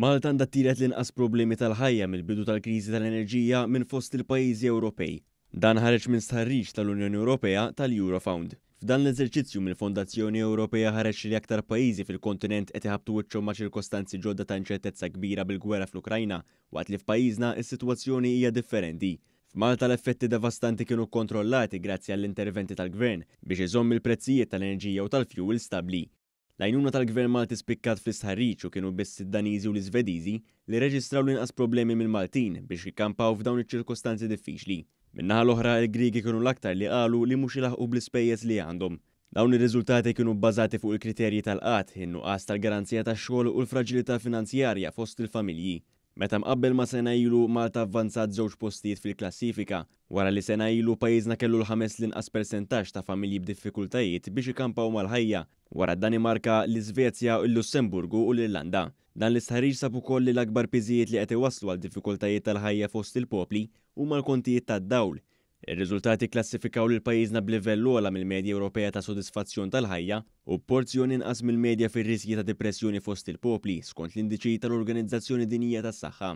Malta għandha tiret l-inqas problemi tal-ħajja mill-bidu tal-kriżi tal-enerġija minn fost il-pajjiżi Ewropej. Dan ħareġ minn sħarriġ tal-Unjoni Ewropea tal-Eurofound. F'dan l-eżerċizzju mill-Fondazzjoni Ewropea ħareġ li aktar pajjiżi fil-kontinent qed iħabtu wiċċhom ma' ċirkostanzi ġodda ta' inċertezza kbira bil-gwerra fl-Ukrajna, waqt li f'pajjiżna is-sitwazzjoni hija differenti. F'Malta l-effetti devastanti kienu kontrollati grazzi għall-interventi tal-gvern biex iżomm il-prezzijiet tal-enerġija u tal-fjuwil stabli. Lajnuna tal-gvern Malti spikkat fl-istħarriċ u kienu biss id-Daniżi u l-Iżvediżi li reġistraw l-inqas problemi mill-Maltin biex jikkampaw f'dawn iċ-ċirkostanzi diffiċli. Minnaħal l-oħra il-Grigi kienu l-aktar li qalu li mhux ilaħqu bl-ispejjeż li għandhom. Dawn ir-riżultati kienu bbażati fuq il-kriterji tal-qatt, in-nuqqas tal-garanzija tax-xogħol u l-fraġilità finanzjarja fost il-familji. Meta mqabbel ma sena ilu Malta avvanzat żewġ postijiet fil-klassifika, wara li sena ilu pajjiżna kellu l-ħames l-inqas percentax ta' familji b'diffikultajiet biex ikampaw mal-ħajja, wara Danimarka, l-Iżvezja, l-Lussemburgu u l-Irlanda. Dan l-istħarriġ sabu ukoll l-akbar piżijiet li qed waslu għal diffikultajiet tal-ħajja fost il-popli huma l-kontijiet tad-dawl Ir-riżultati klassifikaw lil pajjiżna b'livell ogħla mill-medja Ewropea ta' sodisfazzjon tal-ħajja u porzjoni inqas mill-medja fir riżji ta' depressjoni fost il-popli skont l-indiċi tal-Organizzazzjoni Dinija tas-Saħħa.